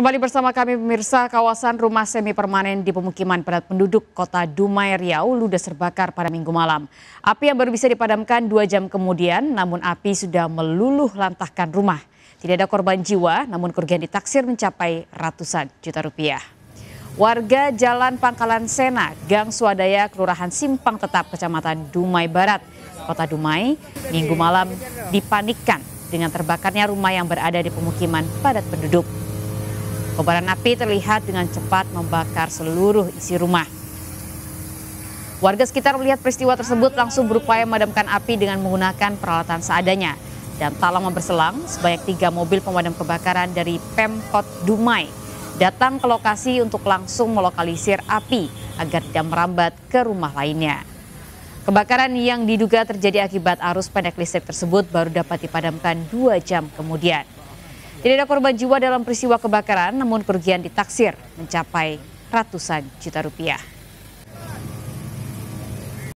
Kembali bersama kami pemirsa, kawasan rumah semi permanen di pemukiman padat penduduk kota Dumai Riau ludes terbakar pada minggu malam. Api yang baru bisa dipadamkan dua jam kemudian, namun api sudah meluluh lantahkan rumah. Tidak ada korban jiwa, namun kerugian ditaksir mencapai ratusan juta rupiah. Warga Jalan Pangkalan Sena, Gang Swadaya, Kelurahan Simpang Tetap, Kecamatan Dumai Barat, Kota Dumai, minggu malam dipanikkan dengan terbakarnya rumah yang berada di pemukiman padat penduduk. Kobaran api terlihat dengan cepat membakar seluruh isi rumah. Warga sekitar melihat peristiwa tersebut langsung berupaya memadamkan api dengan menggunakan peralatan seadanya. Dan tak lama berselang, sebanyak tiga mobil pemadam kebakaran dari Pemkot Dumai datang ke lokasi untuk langsung melokalisir api agar tidak merambat ke rumah lainnya. Kebakaran yang diduga terjadi akibat arus pendek listrik tersebut baru dapat dipadamkan dua jam kemudian. Tidak ada korban jiwa dalam peristiwa kebakaran, namun kerugian ditaksir mencapai ratusan juta rupiah.